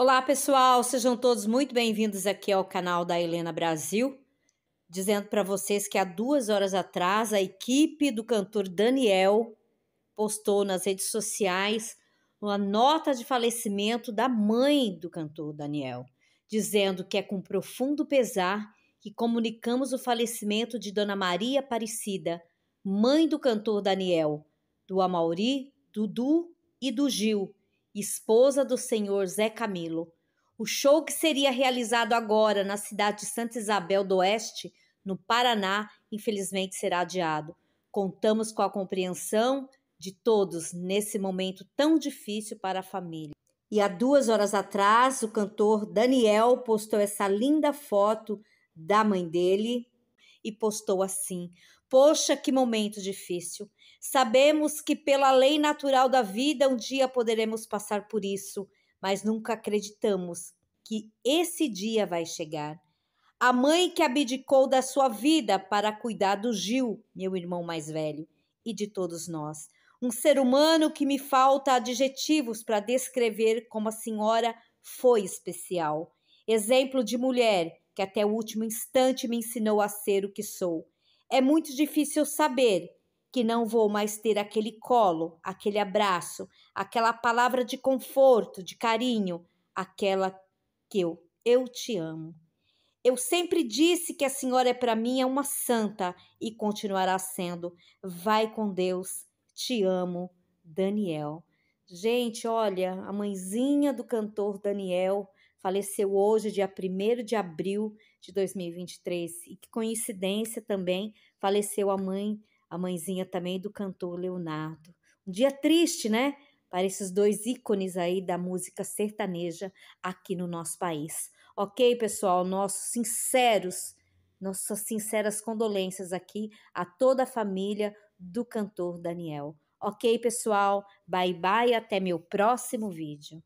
Olá, pessoal, sejam todos muito bem-vindos aqui ao canal da Helena Brasil. Dizendo para vocês que há duas horas atrás a equipe do cantor Daniel postou nas redes sociais uma nota de falecimento da mãe do cantor Daniel, dizendo que é com profundo pesar que comunicamos o falecimento de Dona Maria Aparecida, mãe do cantor Daniel, do Amauri, Dudu e do Gil, esposa do senhor Zé Camilo. O show que seria realizado agora na cidade de Santa Isabel do Oeste, no Paraná, infelizmente será adiado. Contamos com a compreensão de todos nesse momento tão difícil para a família. E há duas horas atrás, o cantor Daniel postou essa linda foto da mãe dele, e postou assim: Poxa, que momento difícil. Sabemos que, pela lei natural da vida, um dia poderemos passar por isso, mas nunca acreditamos que esse dia vai chegar. A mãe que abdicou da sua vida para cuidar do Gil, meu irmão mais velho, e de todos nós. Um ser humano que me falta adjetivos para descrever como a senhora foi especial. Exemplo de mulher que até o último instante me ensinou a ser o que sou. É muito difícil saber que não vou mais ter aquele colo, aquele abraço, aquela palavra de conforto, de carinho, aquela que eu eu te amo. Eu sempre disse que a senhora é para mim é uma santa e continuará sendo. Vai com Deus. Te amo, Daniel. Gente, olha, a mãezinha do cantor Daniel faleceu hoje, dia 1 de abril de 2023. E que coincidência também, faleceu a mãe, a mãezinha também do cantor Leonardo. Um dia triste, né? Para esses dois ícones aí da música sertaneja aqui no nosso país. Ok, pessoal? Nossos sinceros, nossas sinceras condolências aqui a toda a família do cantor Daniel. Ok, pessoal? Bye bye, até meu próximo vídeo.